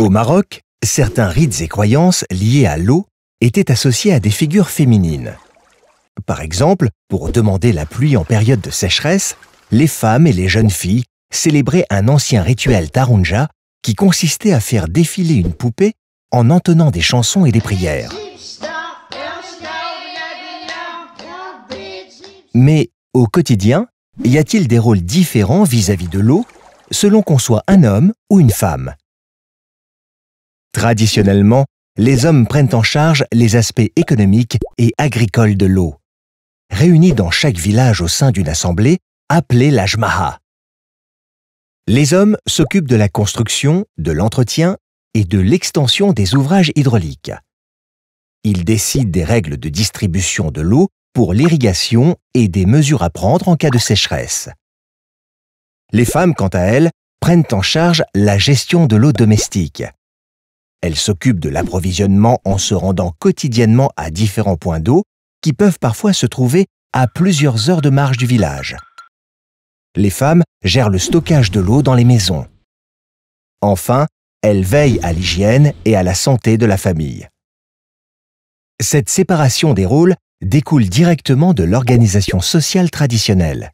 Au Maroc, certains rites et croyances liés à l'eau étaient associés à des figures féminines. Par exemple, pour demander la pluie en période de sécheresse, les femmes et les jeunes filles célébraient un ancien rituel Tarunja qui consistait à faire défiler une poupée en entonnant des chansons et des prières. Mais au quotidien, y a-t-il des rôles différents vis-à-vis -vis de l'eau selon qu'on soit un homme ou une femme Traditionnellement, les hommes prennent en charge les aspects économiques et agricoles de l'eau. Réunis dans chaque village au sein d'une assemblée, appelée la Jmaha. Les hommes s'occupent de la construction, de l'entretien et de l'extension des ouvrages hydrauliques. Ils décident des règles de distribution de l'eau pour l'irrigation et des mesures à prendre en cas de sécheresse. Les femmes, quant à elles, prennent en charge la gestion de l'eau domestique. Elle s'occupe de l'approvisionnement en se rendant quotidiennement à différents points d'eau qui peuvent parfois se trouver à plusieurs heures de marche du village. Les femmes gèrent le stockage de l'eau dans les maisons. Enfin, elles veillent à l'hygiène et à la santé de la famille. Cette séparation des rôles découle directement de l'organisation sociale traditionnelle.